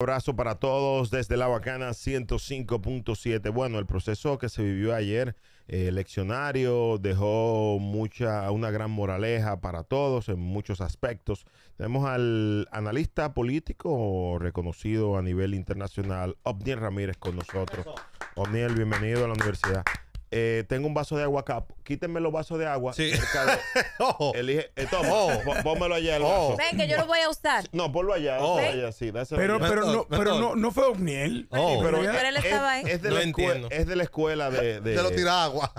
Abrazo para todos desde La Bacana 105.7. Bueno, el proceso que se vivió ayer eleccionario eh, dejó mucha, una gran moraleja para todos en muchos aspectos. Tenemos al analista político reconocido a nivel internacional, Obniel Ramírez, con nosotros. Obniel, bienvenido a la universidad eh, tengo un vaso de agua acá. Quítenme los vasos de agua. Sí. Elige, eh, toma, allá el Ven, que yo lo voy a usar. No, ponlo allá. sí, pero, pero, no, pero no, no fue Oniel. Pero, él estaba ahí. Es, de, no la escuela, es de la escuela de. lo tira agua.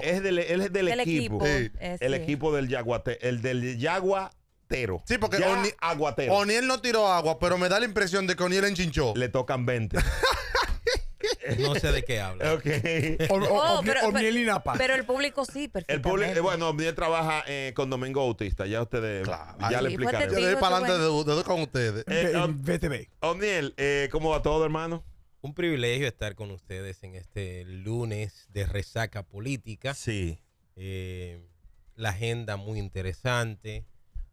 es del, él es del, equipo. Eh, el equipo del Yaguate. El del Sí, porque Oni, aguatero. Oniel no tiró agua, pero me da la impresión de que Oniel enchinchó. Le tocan 20. No sé de qué habla. Ok. O, oh, pero, Inapa. pero el público sí, El bueno, Omniel trabaja eh, con Domingo Bautista. Ya ustedes, Claro. ya le explicaré. Yo le doy para adelante de, con ustedes. Eh, oh, vete, Ve- Omniel, oh, eh, ¿cómo va todo, hermano? Un privilegio estar con ustedes en este lunes de resaca política. Sí. la agenda muy interesante.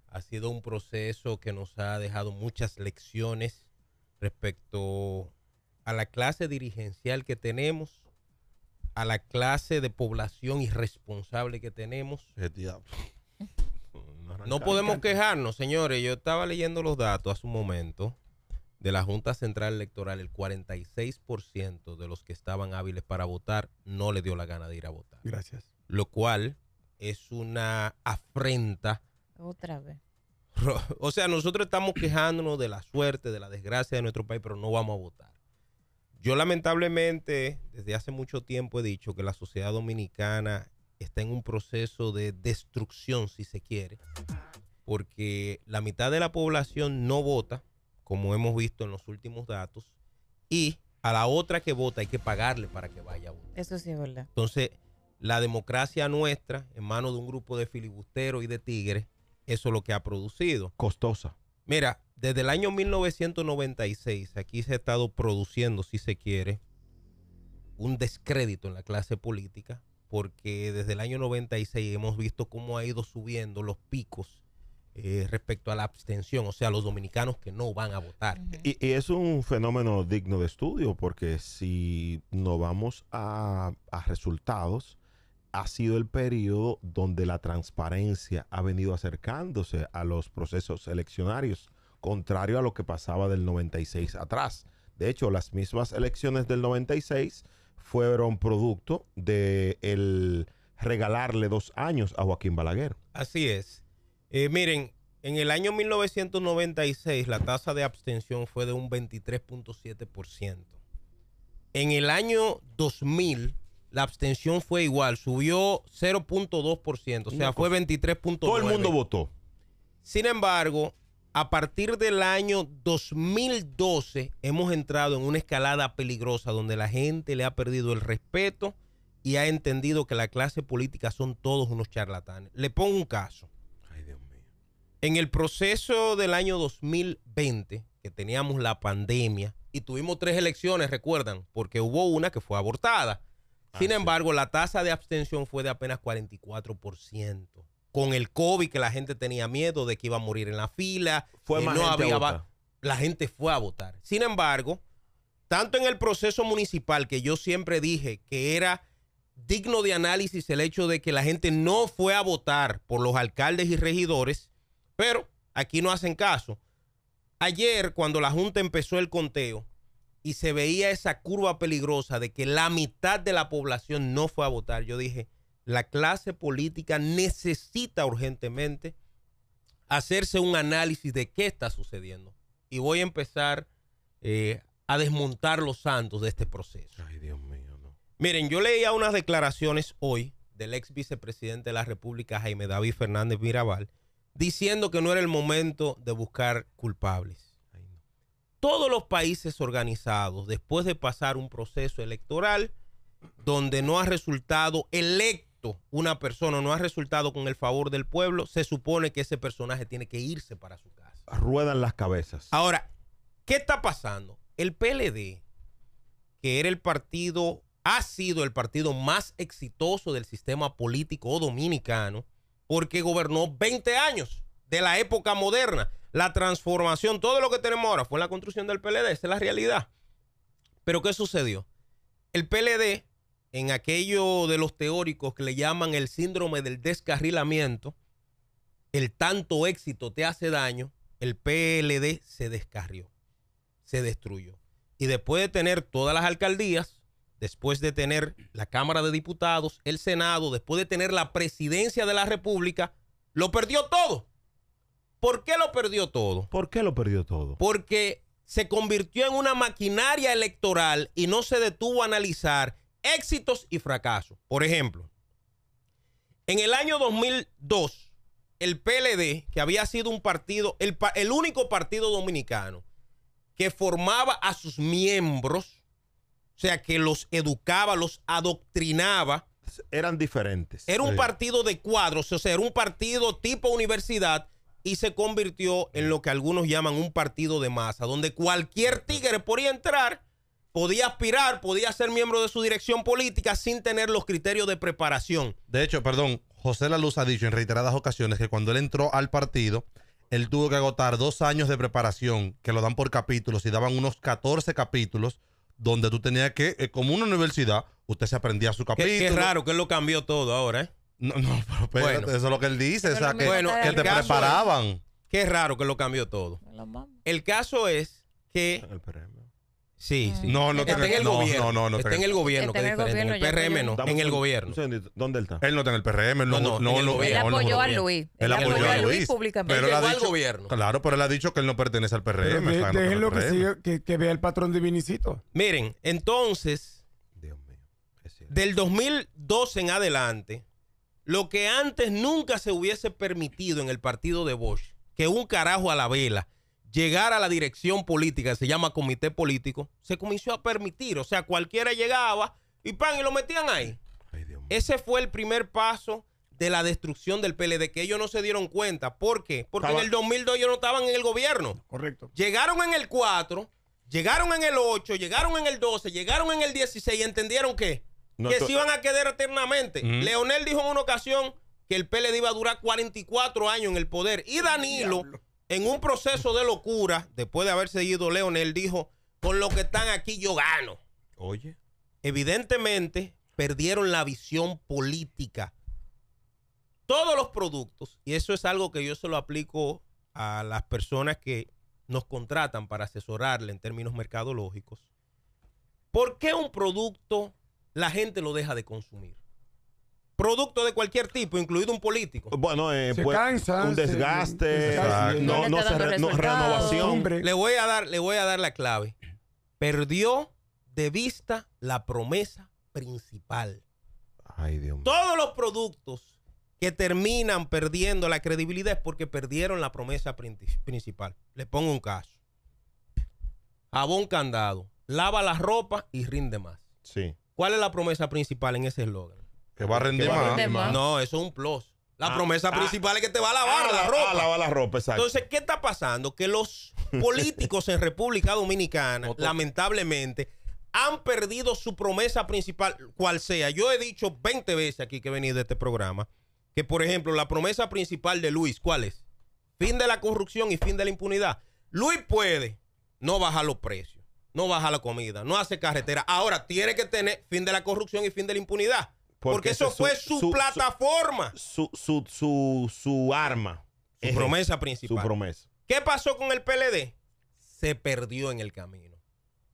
Ha sido un proceso que nos ha dejado muchas lecciones respecto a la clase dirigencial que tenemos, a la clase de población irresponsable que tenemos. No podemos quejarnos, señores. Yo estaba leyendo los datos hace un momento de la Junta Central Electoral. El 46% de los que estaban hábiles para votar no le dio la gana de ir a votar. Gracias. Lo cual es una afrenta. Otra vez. O sea, nosotros estamos quejándonos de la suerte, de la desgracia de nuestro país, pero no vamos a votar. Yo lamentablemente, desde hace mucho tiempo he dicho que la sociedad dominicana está en un proceso de destrucción, si se quiere, porque la mitad de la población no vota, como hemos visto en los últimos datos, y a la otra que vota hay que pagarle para que vaya a votar. Eso sí es verdad. Entonces, la democracia nuestra, en manos de un grupo de filibusteros y de tigres, eso es lo que ha producido. Costosa. Mira, desde el año 1996 aquí se ha estado produciendo, si se quiere, un descrédito en la clase política, porque desde el año 96 hemos visto cómo ha ido subiendo los picos eh, respecto a la abstención, o sea, los dominicanos que no van a votar. y, es un fenómeno digno de estudio, porque si no vamos a, a resultados, ha sido el periodo donde la transparencia ha venido acercándose a los procesos eleccionarios contrario a lo que pasaba del 96 atrás. De hecho, las mismas elecciones del 96 fueron producto de el regalarle dos años a Joaquín Balaguer. Así es. Eh, miren, en el año 1996 la tasa de abstención fue de un 23.7%. En el año 2000 la abstención fue igual, subió 0.2%, o sea, fue 23.9%. Todo el mundo votó. Sin embargo, a partir del año 2012 hemos entrado en una escalada peligrosa donde la gente le ha perdido el respeto y ha entendido que la clase política son todos unos charlatanes. Le pongo un caso. Ay, Dios mío. En el proceso del año 2020, que teníamos la pandemia y tuvimos tres elecciones, recuerdan, porque hubo una que fue abortada. Ah, Sin embargo, la tasa de abstención fue de apenas 44% con el COVID, que la gente tenía miedo de que iba a morir en la fila. Fue eh, no había La gente fue a votar. Sin embargo, tanto en el proceso municipal que yo siempre dije que era digno de análisis el hecho de que la gente no fue a votar por los alcaldes y regidores, pero aquí no hacen caso. Ayer, cuando la Junta empezó el conteo y se veía esa curva peligrosa de que la mitad de la población no fue a votar, yo dije, la clase política necesita urgentemente hacerse un análisis de qué está sucediendo. Y voy a empezar eh, a desmontar los santos de este proceso. Ay, Dios mío, no. Miren, yo leía unas declaraciones hoy del ex vicepresidente de la República, Jaime David Fernández Mirabal, diciendo que no era el momento de buscar culpables. Todos los países organizados, después de pasar un proceso electoral donde no ha resultado electo, una persona, no ha resultado con el favor del pueblo, se supone que ese personaje tiene que irse para su casa. Ruedan las cabezas. Ahora, ¿qué está pasando? El PLD, que era el partido, ha sido el partido más exitoso del sistema político dominicano, porque gobernó 20 años de la época moderna. La transformación, todo lo que tenemos ahora fue la construcción del PLD, esa es la realidad. Pero ¿qué sucedió? El PLD en aquello de los teóricos que le llaman el síndrome del descarrilamiento, el tanto éxito te hace daño, el PLD se descarrió, se destruyó. Y después de tener todas las alcaldías, después de tener la Cámara de Diputados, el Senado, después de tener la presidencia de la República, lo perdió todo. ¿Por qué lo perdió todo? ¿Por qué lo perdió todo? Porque se convirtió en una maquinaria electoral y no se detuvo a analizar éxitos y fracasos. Por ejemplo, en el año 2002, el PLD, que había sido un partido, el, único partido dominicano que formaba a sus miembros, o sea, que los educaba, los adoctrinaba. Eran diferentes. Era un partido de cuadros, o sea, era un partido tipo universidad y se convirtió en lo que algunos llaman un partido de masa, donde cualquier tigre podía entrar podía aspirar, podía ser miembro de su dirección política sin tener los criterios de preparación. De hecho, perdón, José Luz ha dicho en reiteradas ocasiones que cuando él entró al partido, él tuvo que agotar dos años de preparación, que lo dan por capítulos, y daban unos 14 capítulos, donde tú tenías que, eh, como una universidad, usted se aprendía su capítulo. Qué, raro que él lo cambió todo ahora, ¿eh? No, pero eso es lo que él dice, o sea, que, te preparaban. qué raro que lo cambió todo. El caso es que Sí, eh, sí. No, no está en el gobierno. No, no, no. Está en el gobierno, En el PRM no. En el gobierno. ¿Dónde él está? Él no está en el PRM. No, no, no lo Él apoyó a Luis. Él apoyó a Luis públicamente. él ha gobierno. Claro, pero él ha dicho que él no pertenece al PRM. Déjenlo que que vea el patrón de Miren, entonces, del 2012 en adelante, lo que antes nunca se hubiese permitido en el partido de Bosch, que un carajo a la vela llegar a la dirección política, se llama comité político, se comenzó a permitir. O sea, cualquiera llegaba y pan, y lo metían ahí. Ese fue el primer paso de la destrucción del PLD, que ellos no se dieron cuenta. ¿Por qué? Porque en el 2002 ellos no estaban en el gobierno. Correcto. Llegaron en el 4, llegaron en el 8, llegaron en el 12, llegaron en el 16 y entendieron que, que se iban a quedar eternamente. Leonel dijo en una ocasión que el PLD iba a durar 44 años en el poder y Danilo en un proceso de locura, después de haber seguido Leonel, dijo, con lo que están aquí yo gano. Oye. Evidentemente, perdieron la visión política. Todos los productos, y eso es algo que yo se lo aplico a las personas que nos contratan para asesorarle en términos mercadológicos. ¿Por qué un producto la gente lo deja de consumir? producto de cualquier tipo, incluido un político. Bueno, eh, pues, un desgaste, no, se renovación. Le voy a dar, le voy a dar la clave. Perdió de vista la promesa principal. Ay, Dios mío. Todos los productos que terminan perdiendo la credibilidad es porque perdieron la promesa principal. Le pongo un caso. Jabón candado, lava la ropa y rinde más. Sí. ¿Cuál es la promesa principal en ese eslogan? Que va a rendir, más. No, eso es un plus. La ah, promesa ah. principal es que te va a lavar ah, la ropa. ropa, Entonces, ¿qué está pasando? Que los políticos en República Dominicana, lamentablemente, han perdido su promesa principal, cual sea. Yo he dicho 20 veces aquí que he venido de este programa, que por ejemplo, la promesa principal de Luis, ¿cuál es? Fin de la corrupción y fin de la impunidad. Luis puede no bajar los precios, no bajar la comida, no hace carretera. Ahora tiene que tener fin de la corrupción y fin de la impunidad. Porque, eso fue su, plataforma. Su, arma. Su promesa principal. Su promesa. ¿Qué pasó con el PLD? Se perdió en el camino.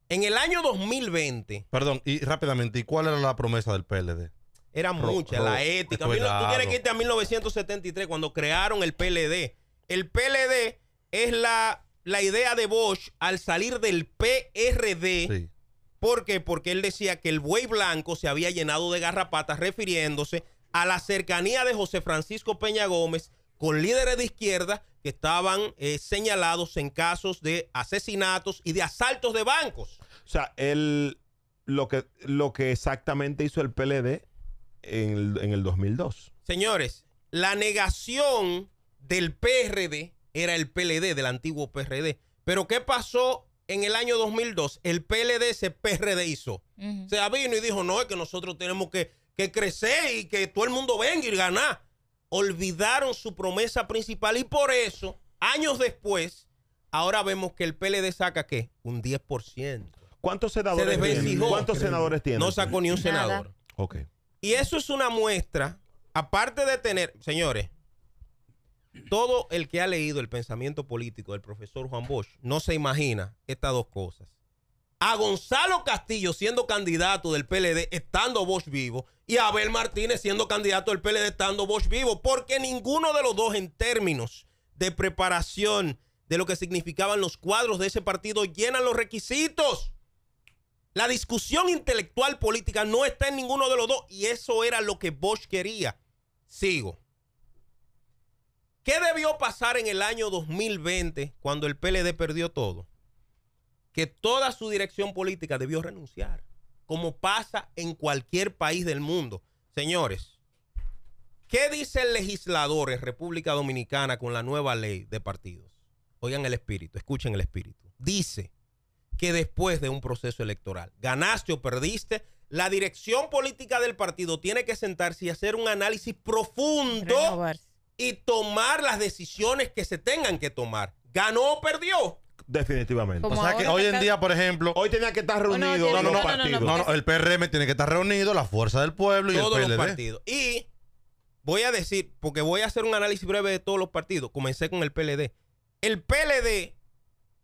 En el año 2020. Perdón, y rápidamente, ¿y cuál era la promesa del PLD? Era mucha, la ética. Tú quieres que irte este a 1973 cuando crearon el PLD. El PLD es la, la idea de Bosch al salir del PRD. Sí ¿Por qué? Porque él decía que el buey blanco se había llenado de garrapatas refiriéndose a la cercanía de José Francisco Peña Gómez con líderes de izquierda que estaban eh, señalados en casos de asesinatos y de asaltos de bancos. O sea, él, lo, que, lo que exactamente hizo el PLD en el 2002. Señores, la negación del PRD era el PLD, del antiguo PRD. Pero ¿qué pasó en el año 2002 el PLD se PRD hizo. Se vino y dijo, no, es que nosotros tenemos que, crecer y que todo el mundo venga y ganar. Olvidaron su promesa principal y por eso, años después, ahora vemos que el PLD saca qué? Un 10%. ¿Cuántos senadores tiene? ¿Cuántos senadores tiene? No sacó ni un senador. Ok. Y eso es una muestra, aparte de tener, señores, todo el que ha leído el pensamiento político del profesor Juan Bosch no se imagina estas dos cosas. A Gonzalo Castillo siendo candidato del PLD estando Bosch vivo y a Abel Martínez siendo candidato del PLD estando Bosch vivo, porque ninguno de los dos en términos de preparación de lo que significaban los cuadros de ese partido llenan los requisitos. La discusión intelectual política no está en ninguno de los dos y eso era lo que Bosch quería. Sigo. ¿Qué debió pasar en el año 2020 cuando el PLD perdió todo? Que toda su dirección política debió renunciar, como pasa en cualquier país del mundo. Señores, ¿qué dice el legislador en República Dominicana con la nueva ley de partidos? Oigan el espíritu, escuchen el espíritu. Dice que después de un proceso electoral, ganaste o perdiste, la dirección política del partido tiene que sentarse y hacer un análisis profundo y tomar las decisiones que se tengan que tomar. ¿Ganó o perdió? Definitivamente. o sea que hoy en día, por ejemplo, hoy tenía que estar oh, reunido los partidos. No, no, el PRM tiene que estar reunido, la fuerza del pueblo y todos el PLD. los partidos. Y voy a decir, porque voy a hacer un análisis breve de todos los partidos. Comencé con el PLD. El PLD,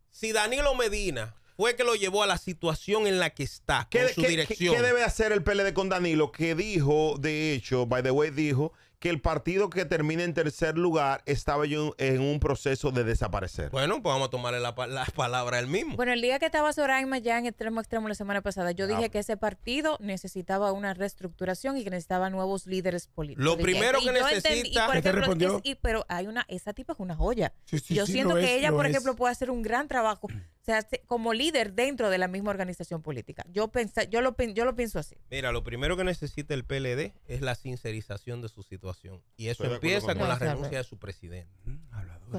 si Danilo Medina fue que lo llevó a la situación en la que está, ¿Qué, su dirección. ¿Qué debe hacer el PLD con Danilo? Que dijo, de hecho, by the way, dijo que el partido que termina en tercer lugar estaba en un proceso de desaparecer. Bueno, pues vamos a tomarle la, palabra él mismo. Bueno, el día que estaba Soraima ya en extremo extremo la semana pasada, yo ah, dije pues. que ese partido necesitaba una reestructuración y que necesitaba nuevos líderes políticos. Lo primero que necesita... Entendí, ejemplo, y, pero hay una, esa tipa es una joya. yo siento que ella, por ejemplo, puede hacer un gran trabajo o sea, como líder dentro de la misma organización política. Yo, pensa, yo, lo, yo lo pienso así. Mira, lo primero que necesita el PLD es la sincerización de su situación. Y eso empieza con, la renuncia de su presidente.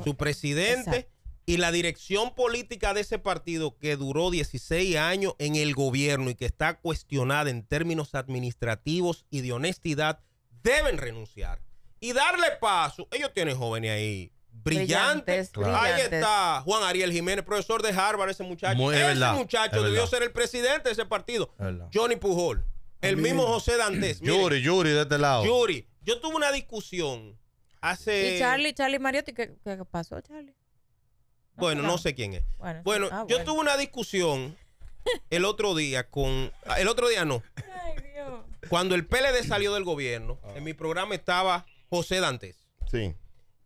su presidente y la dirección política de ese partido que duró 16 años en el gobierno y que está cuestionada en términos administrativos y de honestidad, deben renunciar. Y darle paso. Ellos tienen jóvenes ahí Brillante, Ahí está Juan Ariel Jiménez, profesor de Harvard, ese muchacho. ese muchacho debió ser el presidente de ese partido. Johnny Pujol. El mismo José Dantes. Yuri, Yuri, de este lado. Yuri, yo tuve una discusión hace. ¿Y Charlie, Charlie Mariotti? ¿Qué, pasó, Charlie? bueno, no sé quién es. Bueno, ah, yo tuve una discusión el otro día con. Ah, el otro día no. Ay, Dios. Cuando el PLD salió del gobierno, en mi programa estaba José Dantes. Sí.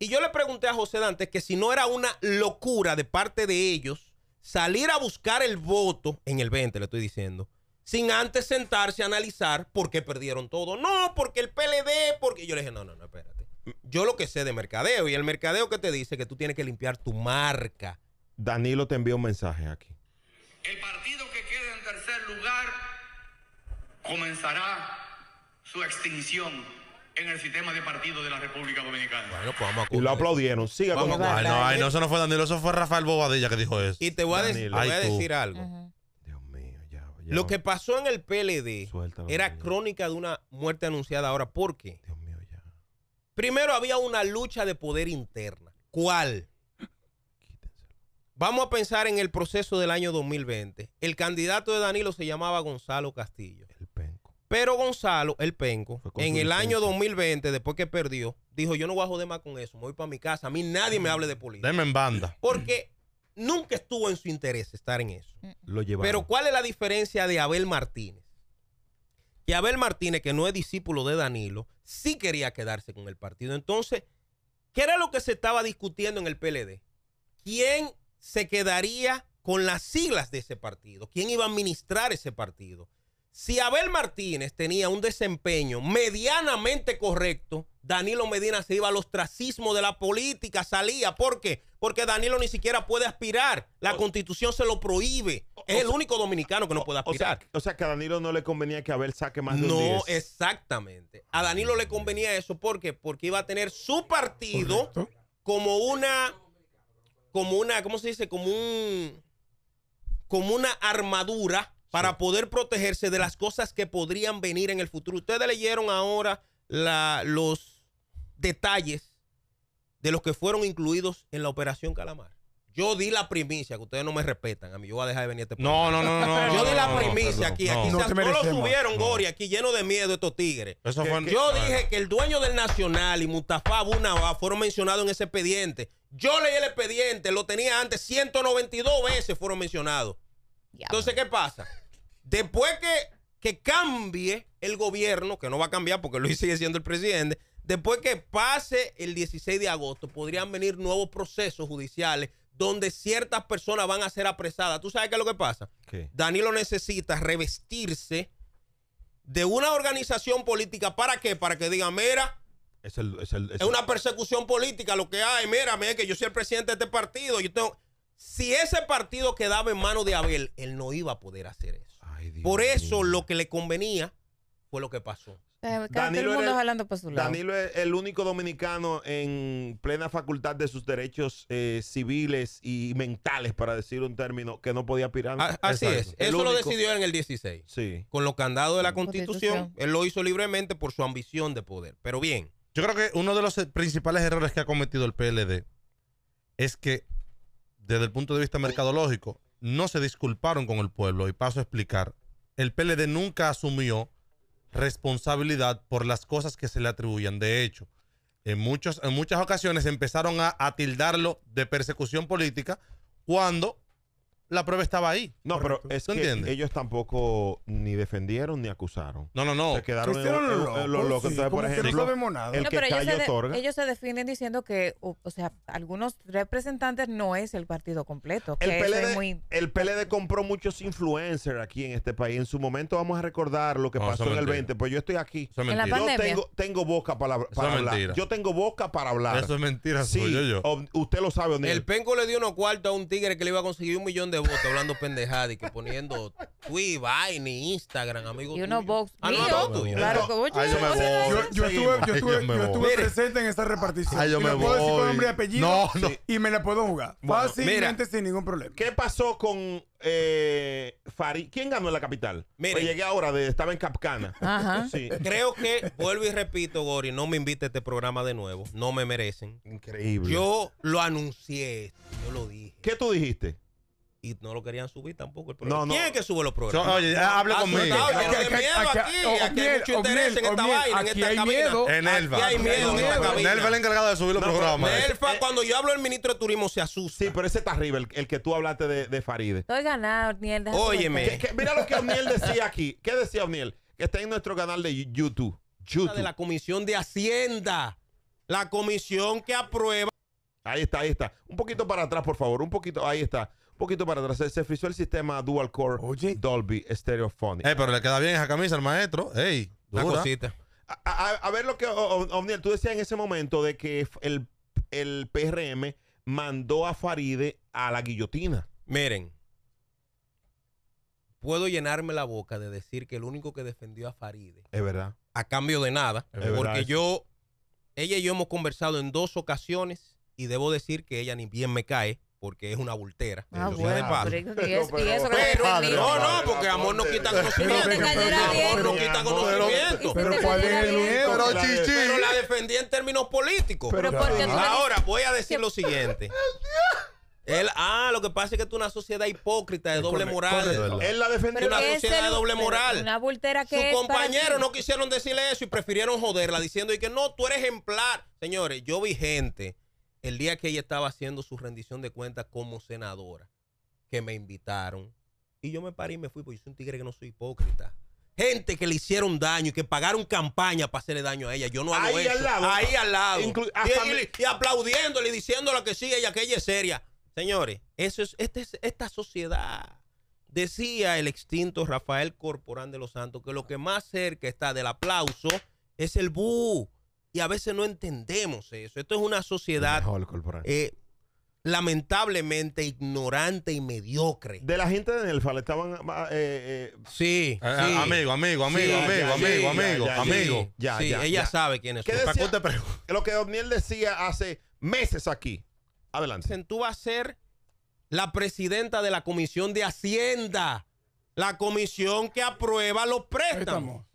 Y yo le pregunté a José Dantes que si no era una locura de parte de ellos salir a buscar el voto en el 20, le estoy diciendo, sin antes sentarse a analizar por qué perdieron todo. No, porque el PLD, porque yo le dije, no, no, no, espérate. Yo lo que sé de mercadeo y el mercadeo que te dice que tú tienes que limpiar tu marca. Danilo te envió un mensaje aquí. El partido que quede en tercer lugar comenzará su extinción en el sistema de partido de la República Dominicana. Bueno, pues y lo aplaudieron. Siga con No, ay, no, eso no fue Danilo, eso fue Rafael Bobadilla que dijo eso. Y te voy a, decir, algo. Dios mío, ya, Lo que pasó en el PLD era crónica de una muerte anunciada ahora. ¿Por qué? Dios mío, ya. Primero había una lucha de poder interna. ¿Cuál? Vamos a pensar en el proceso del año 2020. El candidato de Danilo se llamaba Gonzalo Castillo. Pero Gonzalo, el penco, en el año 2020, después que perdió, dijo: Yo no voy a joder más con eso, me voy para mi casa. A mí nadie me mm. hable de política. Deme en banda. Porque nunca estuvo en su interés estar en eso. Lo Pero, ¿cuál es la diferencia de Abel Martínez? Que Abel Martínez, que no es discípulo de Danilo, sí quería quedarse con el partido. Entonces, ¿qué era lo que se estaba discutiendo en el PLD? ¿Quién se quedaría con las siglas de ese partido? ¿Quién iba a administrar ese partido? Si Abel Martínez tenía un desempeño medianamente correcto, Danilo Medina se iba al ostracismo de la política, salía. ¿Por qué? Porque Danilo ni siquiera puede aspirar. La constitución se lo prohíbe. Es el único dominicano que no puede aspirar. O sea, que a Danilo no le convenía que Abel saque más de No, exactamente. A Danilo le convenía eso. ¿Por qué? Porque iba a tener su partido como una. Como una. ¿Cómo se dice? Como un. Como una armadura para poder protegerse de las cosas que podrían venir en el futuro. Ustedes leyeron ahora los detalles de los que fueron incluidos en la operación Calamar. Yo di la primicia, que ustedes no me respetan. A mí yo voy a dejar de venir a este punto. No, no, no, Yo di la primicia aquí. aquí no, lo subieron, Gori, aquí lleno de miedo estos tigres. Eso yo dije que el dueño del Nacional y Mustafa Buna fueron mencionados en ese expediente. Yo leí el expediente, lo tenía antes, 192 veces fueron mencionados. Entonces, ¿qué pasa? Después que, cambie el gobierno, que no va a cambiar porque Luis sigue siendo el presidente, después que pase el 16 de agosto, podrían venir nuevos procesos judiciales donde ciertas personas van a ser apresadas. ¿Tú sabes qué es lo que pasa? Danilo necesita revestirse de una organización política. ¿Para qué? Para que diga, mira, es, una persecución política lo que hay. Mira, mira, que yo soy el presidente de este partido. Yo tengo... Si ese partido quedaba en manos de Abel, él no iba a poder hacer eso. Por eso lo que le convenía fue lo que pasó. Danilo, el es el único dominicano en plena facultad de sus derechos eh, civiles y mentales, para decir un término, que no podía aspirar. así es. eso lo decidió en el 16. Sí. Con los candados de la constitución, él lo hizo libremente por su ambición de poder. Pero bien. Yo creo que uno de los eh, principales errores que ha cometido el PLD es que desde el punto de vista mercadológico, no se disculparon con el pueblo. Y paso a explicar. El PLD nunca asumió responsabilidad por las cosas que se le atribuían. De hecho, en, en muchas ocasiones empezaron a, a tildarlo de persecución política cuando la prueba estaba ahí. No, pero es ellos tampoco ni defendieron ni acusaron. No, no, no. Se quedaron en, locos Entonces, por ejemplo, nada. el que ellos, Se defienden diciendo que, o, sea, algunos representantes no es el partido completo. el, PLD, compró muchos influencers aquí en este país. En su momento vamos a recordar lo que pasó en el 20. Pues yo estoy aquí. Yo tengo, boca para, hablar. Yo tengo boca para hablar. Eso es mentira. Sí, Usted lo sabe. El Penco le dio unos cuarto a un tigre que le iba a conseguir un millón de de este hablando pendejada y que poniendo Twitter, Vine, Instagram, amigo. Yo unos box. Ah, no, Claro que voy. yo estuve, yo estuve, presente en esa repartición. Ay, yo puedo decir con nombre y apellido. No, no. Y me la puedo jugar. Fácilmente sin ningún problema. ¿Qué pasó con Fari? Eh, Farid. ¿Quién ganó en la capital? Mire, pues llegué ahora, estaba en Capcana. Ajá. Creo que, vuelvo y repito, Gori, no me invite a este programa de nuevo. No me merecen. Increíble. Yo lo anuncié, yo lo dije. ¿Qué tú dijiste? y no lo querían subir tampoco. El programa. ¿Quién es que sube los programas? So, oye, hable ah, conmigo. aquí, aquí, miedo aquí, aquí, hay mucho interés en esta vaina, en esta En Elfa. Aquí esta es el encargado de subir los programas. Nelfa, eh, cuando yo hablo el ministro de turismo se asusta. Sí, pero ese está arriba, el, que tú hablaste de, de Faride. Estoy ganado, Orniel. Óyeme. mira lo que Orniel decía aquí. ¿Qué decía Orniel? Que está en nuestro canal de YouTube. YouTube. De la Comisión de Hacienda. La comisión que aprueba. Ahí está, ahí está. Un poquito para atrás, por favor. Un poquito, ahí está poquito para atrás. Se frisó el sistema Dual Core Dolby Stereophonic. Eh, pero le queda bien esa camisa al maestro. Ey, una cosita. A, ver lo que, Omniel, tú decías en ese momento de que el, el PRM mandó a Faride a la guillotina. Miren, puedo llenarme la boca de decir que el único que defendió a Faride. Es verdad. A cambio de nada. porque yo, ella y yo hemos conversado en dos ocasiones y debo decir que ella ni bien me cae porque es una bultera. Ah, bueno. de Pero, no, no, porque amor no quita conocimiento. Amor no quita conocimiento. Pero cuál el Pero la defendí en términos políticos. Ahora voy a decir lo siguiente. Él, ah, lo que pasa es que es una sociedad hipócrita de doble moral. Él la defendió. Una sociedad de doble moral. Una que. Sus compañeros no quisieron decirle eso y prefirieron joderla diciendo que no, tú eres ejemplar. Señores, yo vi gente el día que ella estaba haciendo su rendición de cuentas como senadora, que me invitaron, y yo me paré y me fui, porque yo soy un tigre que no soy hipócrita. Gente que le hicieron daño y que pagaron campaña para hacerle daño a ella. Yo no hago ahí Al lado, ahí al lado. Y, aplaudiéndole y diciéndole que sí, ella, que ella es seria. Señores, eso este es, esta sociedad. Decía el extinto Rafael Corporán de los Santos que lo que más cerca está del aplauso es el bu y a veces no entendemos eso. Esto es una sociedad eh, lamentablemente ignorante y mediocre. De la gente de Nelfa estaban... Ah, ah, eh, eh, sí, Amigo, amigo, amigo, amigo, amigo, amigo, ya, ella sabe quién es. ¿Qué lo que Daniel decía hace meses aquí. Adelante. Tú vas a ser la presidenta de la Comisión de Hacienda. La comisión que aprueba los préstamos.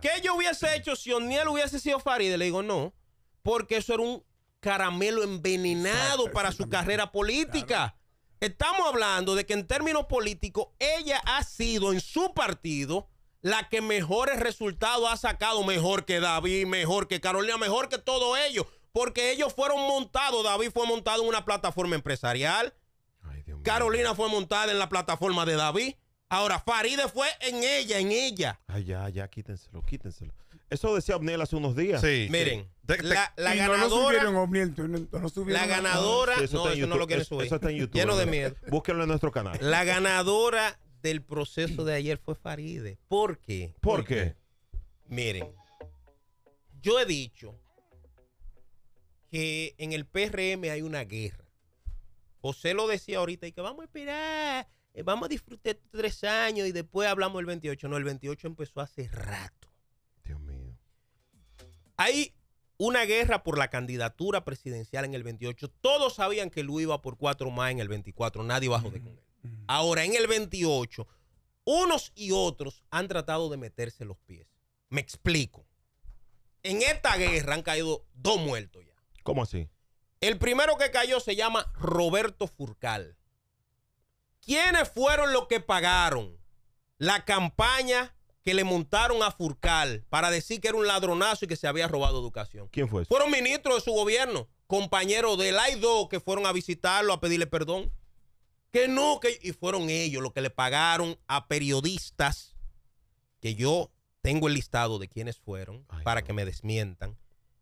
¿Qué yo hubiese hecho si O'Neill hubiese sido Farideh? Le digo, no, porque eso era un caramelo envenenado para su carrera política. Estamos hablando de que en términos políticos, ella ha sido en su partido la que mejores resultados ha sacado, mejor que David, mejor que Carolina, mejor que todos ellos, porque ellos fueron montados, David fue montado en una plataforma empresarial, Carolina fue montada en la plataforma de David. Ahora, Faride fue en ella, en ella. Ay, ya, ya, quítenselo, quítenselo. Eso decía Obniel hace unos días. Sí. Miren, la, ganadora. No, subieron no, La ganadora. no, eso no lo quieren subir. Eso está en YouTube. Lleno de miedo. Búsquenlo en nuestro canal. La ganadora del proceso de ayer fue Faride. ¿Por qué? ¿Por qué? Miren, yo he dicho que en el PRM hay una guerra. José lo decía ahorita y que vamos a esperar eh, vamos a disfrutar tres años y después hablamos el 28. No, el 28 empezó hace rato. Dios mío. Hay una guerra por la candidatura presidencial en el 28. Todos sabían que Luis iba por cuatro más en el 24. Nadie bajó de con él. Ahora, en el 28, unos y otros han tratado de meterse los pies. Me explico. En esta guerra han caído dos muertos ya. ¿Cómo así? El primero que cayó se llama Roberto Furcal. ¿Quiénes fueron los que pagaron la campaña que le montaron a Furcal para decir que era un ladronazo y que se había robado educación? ¿Quién fue? Eso? Fueron ministros de su gobierno, compañeros de la que fueron a visitarlo a pedirle perdón. Que no, que... Y fueron ellos los que le pagaron a periodistas que yo tengo el listado de quiénes fueron para que me desmientan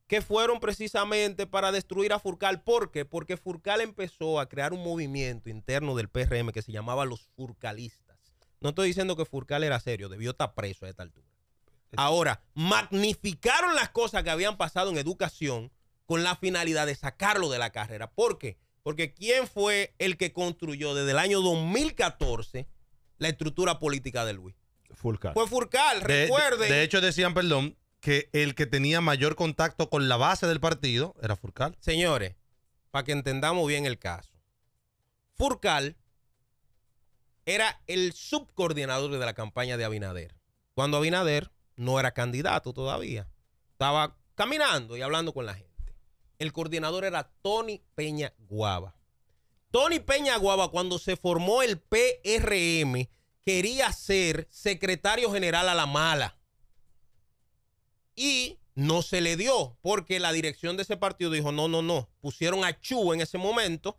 que fueron precisamente para destruir a Furcal. ¿Por qué? Porque Furcal empezó a crear un movimiento interno del PRM que se llamaba los Furcalistas. No estoy diciendo que Furcal era serio, debió estar preso a esta altura. Ahora, magnificaron las cosas que habían pasado en educación con la finalidad de sacarlo de la carrera. ¿Por qué? Porque ¿quién fue el que construyó desde el año 2014 la estructura política de Luis? Furcal. Fue Furcal, recuerden. De, hecho, decían, perdón, que el que tenía mayor contacto con la base del partido era Furcal. Señores, para que entendamos bien el caso. Furcal era el subcoordinador de la campaña de Abinader. Cuando Abinader no era candidato todavía. Estaba caminando y hablando con la gente. El coordinador era Tony Peña Guava. Tony Peña Guava, cuando se formó el PRM, quería ser secretario general a la mala y no se le dio porque la dirección de ese partido dijo, no, no, no, pusieron a Chu en ese momento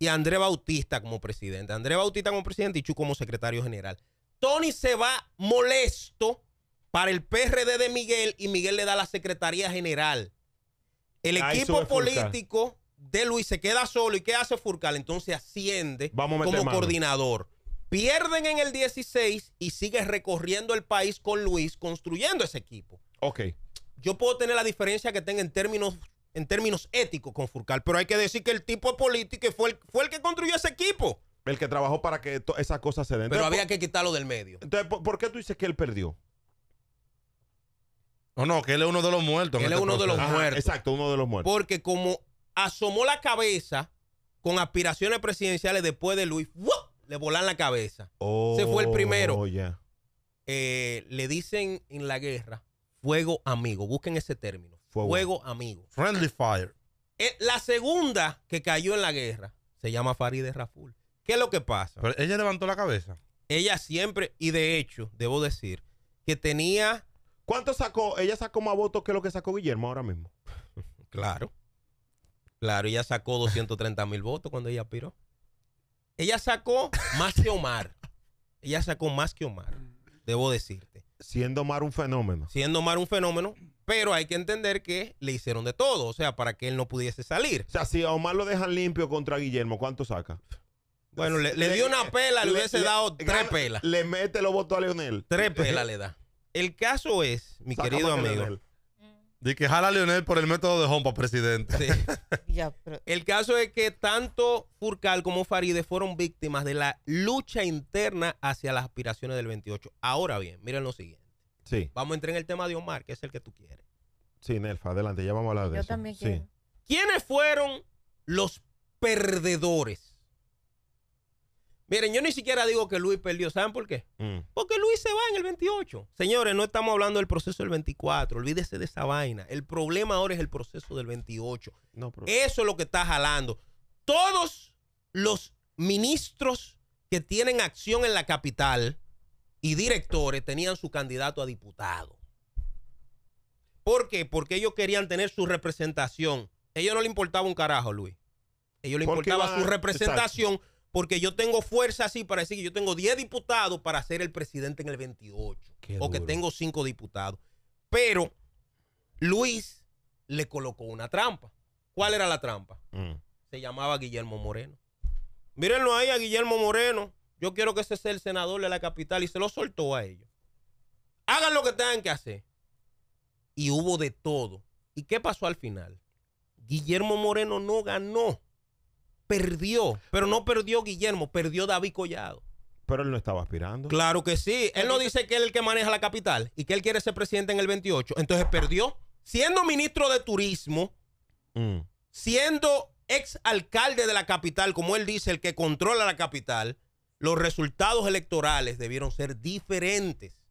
y a André Bautista como presidente. André Bautista como presidente y Chu como secretario general. Tony se va molesto para el PRD de Miguel y Miguel le da la secretaría general. El equipo político de Luis se queda solo y ¿qué hace Furcal? Entonces asciende como coordinador. Pierden en el 16 y sigue recorriendo el país con Luis construyendo ese equipo. Ok. Yo puedo tener la diferencia que tenga en términos en términos éticos con Furcal, pero hay que decir que el tipo político fue el, fue el que construyó ese equipo. El que trabajó para que esas cosas se den. Pero había que quitarlo del medio. Entonces, ¿por, qué tú dices que él perdió? O no, que él es uno de los muertos. Él es este uno de los muertos. Exacto, uno de los muertos. Porque como asomó la cabeza con aspiraciones presidenciales después de Luis, le volaron la cabeza. Se fue el oh, primero. Oh, le dicen en la guerra fuego amigo. Busquen ese término. Fuego, amigo. Friendly fire. Eh, la segunda que cayó en la guerra se llama Farideh Raful. ¿Qué es lo que pasa? ella levantó la cabeza. Ella siempre, y de hecho, debo decir, que tenía. ¿Cuánto sacó? Ella sacó más votos que lo que sacó Guillermo ahora mismo. claro. Claro, ella sacó 230 mil votos cuando ella piró. Ella sacó más que Omar. Ella sacó más que Omar, debo decirte. Siendo Omar un fenómeno. Siendo Omar un fenómeno, pero hay que entender que le hicieron de todo, o sea, para que él no pudiese salir. O sea, si a Omar lo dejan limpio contra Guillermo, ¿cuánto saca? Bueno, le, dio una pela, le, hubiese dado tres pelas. Le mete los votos a Leonel. Tres pelas le da. El caso es, mi querido amigo, de que jala a Leonel por el método de Hompa, presidente. El caso es que tanto Furcal como Faride fueron víctimas de la lucha interna hacia las aspiraciones del 28. Ahora bien, miren lo siguiente. Sí. Vamos a entrar en el tema de Omar, que es el que tú quieres. Sí, Nelfa, adelante, ya vamos a hablar de eso. Yo también quiero. ¿Quiénes fueron los perdedores Miren, yo ni siquiera digo que Luis perdió. ¿Saben por qué? Mm. Porque Luis se va en el 28. Señores, no estamos hablando del proceso del 24. Olvídese de esa vaina. El problema ahora es el proceso del 28. No, Eso es lo que está jalando. Todos los ministros que tienen acción en la capital y directores tenían su candidato a diputado. ¿Por qué? Porque ellos querían tener su representación. A ellos no le importaba un carajo, Luis. A ellos le importaba su representación porque yo tengo fuerza así para decir que yo tengo 10 diputados para ser el presidente en el 28 o que tengo 5 diputados. Pero Luis le colocó una trampa. ¿Cuál era la trampa? Mm. Se llamaba Guillermo Moreno. Mírenlo ahí a Guillermo Moreno. Yo quiero que ese sea el senador de la capital y se lo soltó a ellos. Hagan lo que tengan que hacer. Y hubo de todo. ¿Y qué pasó al final? Guillermo Moreno no ganó perdió, pero no perdió Guillermo, perdió David Collado. Pero él no estaba aspirando. Claro que sí. Él no dice que él es el que maneja la capital y que él quiere ser presidente en el 28. Entonces perdió. Siendo ministro de turismo, mm. siendo ex alcalde de la capital, como él dice, el que controla la capital, los resultados electorales debieron ser diferentes.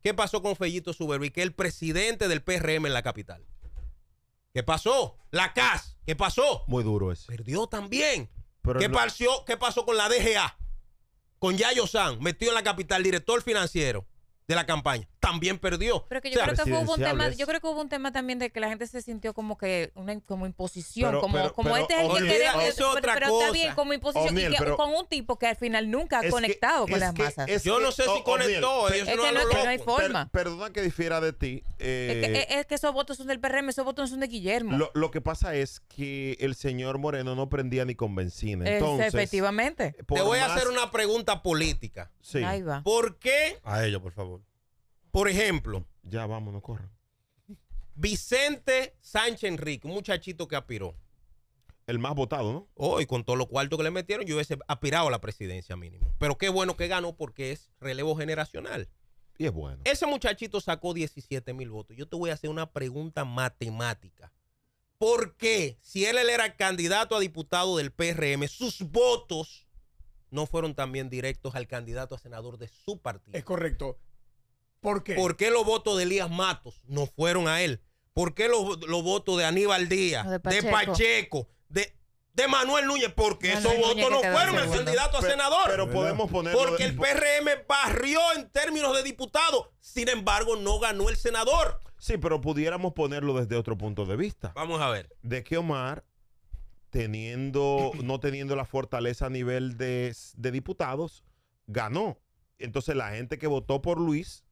¿Qué pasó con Fellito Suberbi? Que el presidente del PRM en la capital. ¿Qué pasó? La CAS, ¿qué pasó? Muy duro ese. Perdió también. ¿Qué, ¿Qué pasó con la DGA? Con Yayo San, metido en la capital, director financiero de la campaña también perdió. Pero yo creo que hubo un tema, también de que la gente se sintió como que una como imposición, como, este es el que quiere... pero, bien, como imposición con un tipo que al final nunca ha conectado con las masas. yo no sé si conectó, es no, perdona que difiera de ti. Eh, eh, es, que, esos votos son del PRM, esos votos son de Guillermo. Lo, que pasa es que el señor Moreno no prendía ni convencina. Entonces, efectivamente. Te voy a hacer una pregunta política. Sí. Ahí va. ¿Por qué? A ellos, por favor. Por ejemplo. Ya vamos, no corran. Vicente Sánchez Enrique, un muchachito que aspiró. El más votado, ¿no? Hoy, oh, con todos los cuartos que le metieron, yo hubiese aspirado a la presidencia mínimo. Pero qué bueno que ganó porque es relevo generacional. Y es bueno. Ese muchachito sacó 17 mil votos. Yo te voy a hacer una pregunta matemática. ¿Por qué, si él era candidato a diputado del PRM, sus votos no fueron también directos al candidato a senador de su partido? Es correcto. ¿Por qué? ¿Por los votos de Elías Matos no fueron a él? ¿Por qué los, votos de Aníbal Díaz, de Pacheco, de, de, Manuel Núñez? Porque esos votos no fueron el candidato a senador. podemos Porque el PRM barrió en términos de diputados. Sin embargo, no ganó el senador. Sí, pero pudiéramos ponerlo desde otro punto de vista. Vamos a ver. De que Omar teniendo, no teniendo la fortaleza a nivel de, diputados, ganó. Entonces la gente que votó por Luis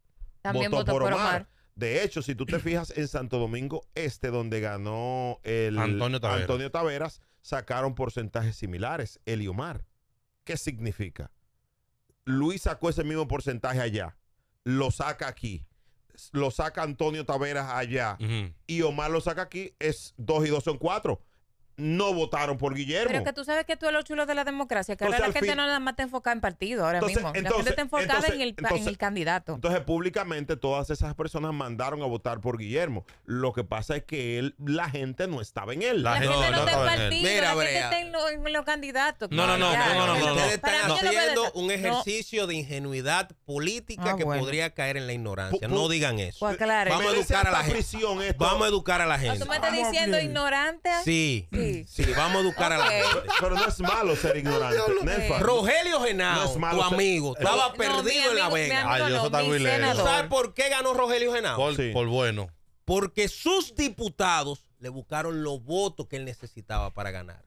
también votó, por Omar. De hecho, si tú te fijas en Santo Domingo Este, donde ganó el Antonio Taveras, sacaron porcentajes similares, él y Omar. ¿Qué significa? Luis sacó ese mismo porcentaje allá, lo saca aquí, lo saca Antonio Taveras allá y Omar lo saca aquí, es dos y dos son 4 no votaron por Guillermo. Pero que tú sabes que tú eres lo chulo de la democracia, que la gente no nada más está enfocada en partido ahora mismo. la gente está enfocada en el, en, el, candidato. Entonces, públicamente, todas esas personas mandaron a votar por Guillermo. Lo que pasa es que él, la gente no estaba en él. La, gente no, no, en partido, la gente está en, en los candidatos. No, no, no, no, no, Ustedes están haciendo un ejercicio de ingenuidad política ah, que podría caer en la ignorancia. no digan eso. Pues, Vamos a educar a la pues, gente. Vamos a educar a la gente. me estás diciendo ignorante? Sí. Sí. vamos a educar a la gente. Pero no es malo ser ignorante. Rogelio Genao, tu amigo, eh, estaba perdido en la vega. Ay, ¿Sabes por qué ganó Rogelio Genao? Por, bueno. Porque sus diputados le buscaron los votos que él necesitaba para ganar.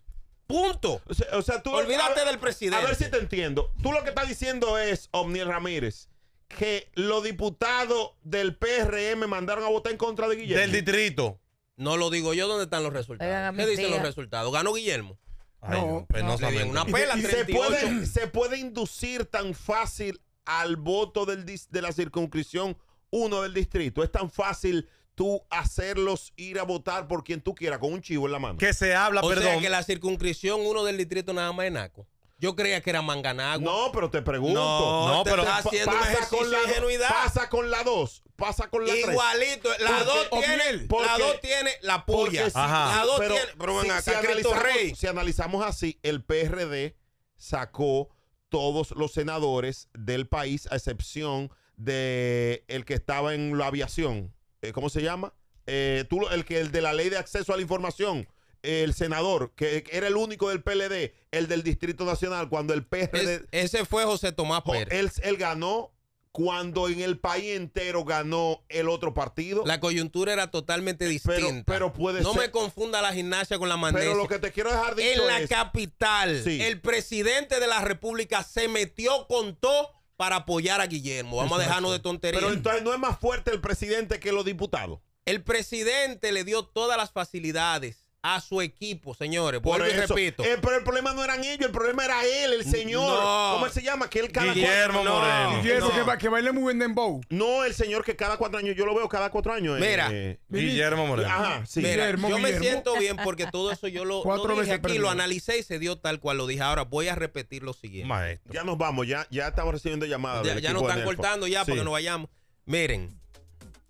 Punto. O sea, tú. Olvídate del presidente. A ver si te entiendo. Tú lo que estás diciendo es, Omniel Ramírez, que los diputados del PRM mandaron a votar en contra de Guillermo. Del distrito. No lo digo yo, ¿dónde están los resultados? ¿Qué dicen los resultados? ¿Ganó Guillermo? no, pues, Una pela, Se, puede, inducir tan fácil al voto del, de la circunscripción 1 del distrito. Es tan fácil tú hacerlos ir a votar por quien tú quieras, con un chivo en la mano. Que se habla, o perdón. Sea que la circunscripción 1 del distrito nada más es Naco. Yo creía que era manganagua. No, pero te pregunto. No, te pero está haciendo pasa con la, ingenuidad. Pasa con la 2, pasa con la 3. Igualito, la 2 tiene, la 2 tiene la puya. ajá la pero si, acá, si, analizamos, Rey. si analizamos así, el PRD sacó todos los senadores del país a excepción de el que estaba en la aviación. Eh, ¿Cómo se llama? Eh, tú, el que el de la ley de acceso a la información el senador, que era el único del PLD, el del Distrito Nacional, cuando el PRD... ese fue José Tomás Pérez. Él, él ganó cuando en el país entero ganó el otro partido. La coyuntura era totalmente eh, distinta. Pero, puede no me confunda la gimnasia con la manera. Pero lo que te quiero dejar dicho En la capital, el presidente de la República se metió con todo para apoyar a Guillermo. Vamos a dejarnos de tonterías. Pero entonces no es más fuerte el presidente que los diputados. El presidente le dio todas las facilidades a su equipo, señores. Por Vuelvo y repito. Eh, pero el problema no eran ellos, el problema era él, el señor. ¿Cómo se llama? Que él cada Guillermo Moreno. Guillermo, Que, muy bien dembow. No, el señor que cada cuatro años, yo lo veo cada cuatro años. Eh. Mira. Eh, Guillermo Moreno. Ajá, yo me siento bien porque todo eso yo lo, aquí, lo analicé y se dio tal cual lo dije. Ahora voy a repetir lo siguiente. Ya nos vamos, ya, ya estamos recibiendo llamadas. Ya, nos están cortando ya porque nos vayamos. Miren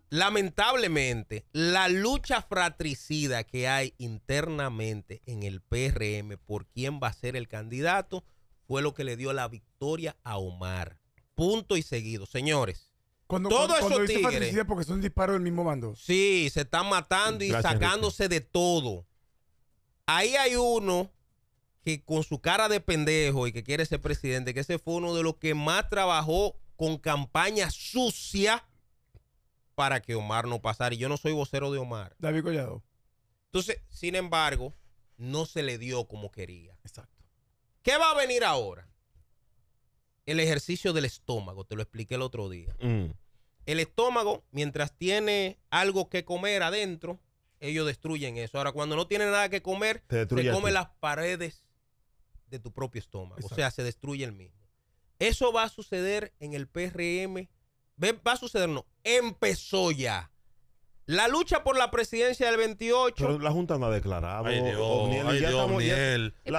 lamentablemente, la lucha fratricida que hay internamente en el PRM por quién va a ser el candidato fue lo que le dio la victoria a Omar. Punto y seguido, señores. Cuando, Todo cuando, cuando dice fratricida porque son disparos del mismo bando. Sí, se están matando y sacándose de todo. Ahí hay uno que con su cara de pendejo y que quiere ser presidente, que ese fue uno de los que más trabajó con campaña sucia para que Omar no pasara. Y yo no soy vocero de Omar. David Collado. Entonces, sin embargo, no se le dio como quería. Exacto. ¿Qué va a venir ahora? El ejercicio del estómago, te lo expliqué el otro día. Mm. El estómago, mientras tiene algo que comer adentro, ellos destruyen eso. Ahora, cuando no tiene nada que comer, te, come las paredes de tu propio estómago. O sea, se destruye el mismo. Eso va a suceder en el PRM va a suceder, no. Empezó ya. La lucha por la presidencia del 28. Pero la Junta no ha declarado. Ay, Dios, Omniel, ay, ya Dios, estamos,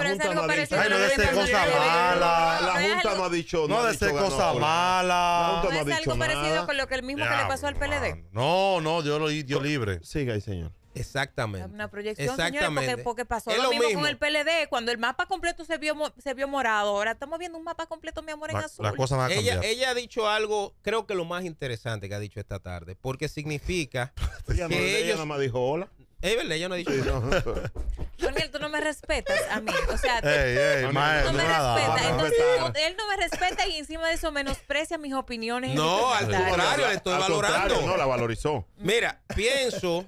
la Junta no ha dicho. Ay, no de ser cosa mala. La Junta no ha dicho nada. No de ser cosa mala. no ha dicho nada. No es algo parecido con lo que el mismo que le pasó al PLD. No, no, yo libre. Siga ahí, señor. Exactamente. Una proyección, Exactamente. porque, porque, pasó lo, mismo, con el PLD. Cuando el mapa completo se vio, se vio morado, ahora estamos viendo un mapa completo, mi amor, en azul. ella, ha dicho algo, creo que lo más interesante que ha dicho esta tarde, porque significa pues que ella, no, me dijo hola. Es ella no ha dicho sí, Daniel, tú no me respetas a mí. O sea, no me respetas. Entonces, él no me respeta y encima de eso menosprecia mis opiniones. No, este al contrario, le estoy valorando. No, la valorizó. Mira, pienso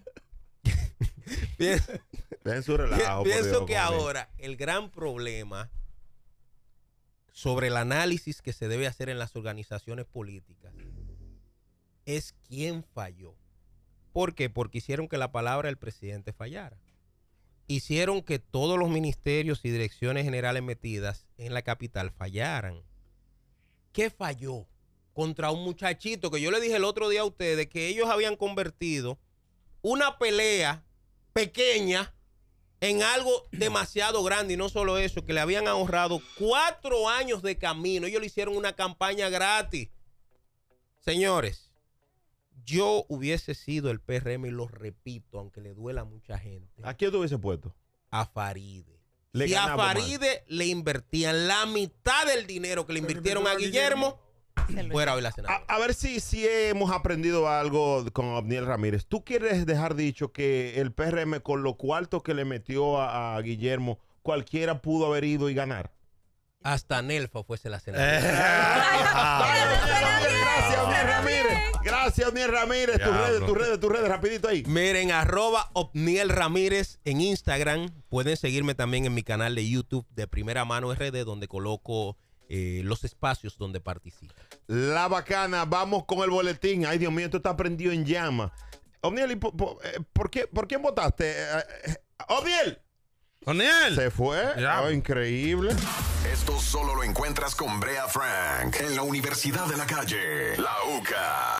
pienso, que ahora el gran problema sobre el análisis que se debe hacer en las organizaciones políticas es quién falló. ¿Por qué? Porque hicieron que la palabra del presidente fallara. Hicieron que todos los ministerios y direcciones generales metidas en la capital fallaran. ¿Qué falló? Contra un muchachito que yo le dije el otro día a ustedes que ellos habían convertido una pelea pequeña en algo demasiado grande. Y no solo eso, que le habían ahorrado cuatro años de camino. Ellos le hicieron una campaña gratis. Señores, yo hubiese sido el PRM y lo repito, aunque le duela a mucha gente. ¿A quién te hubiese puesto? A Faride. y a Faride le invertían la mitad del dinero que le invirtieron a Guillermo Fuera hoy la A, ver si, si hemos aprendido algo con Abniel Ramírez. ¿Tú quieres dejar dicho que el PRM con lo cuarto que le metió a, Guillermo, cualquiera pudo haber ido y ganar? Hasta Nelfo fuese la cena eh. Gracias, Abniel Ramírez. Gracias, Abniel Ramírez. Tus redes, tus redes, tus redes, rapidito ahí. Miren, arroba Ramírez en Instagram. Pueden seguirme también en mi canal de YouTube de Primera Mano RD, donde coloco eh, los espacios donde participa la bacana, vamos con el boletín. Ay, Dios mío, esto está prendido en llama. Omniel, eh, ¿por, qué, quién votaste? Eh, eh, ¡Omniel! ¡Omniel! Se fue. Oh, increíble. Esto solo lo encuentras con Brea Frank en la Universidad de la Calle, la UCA.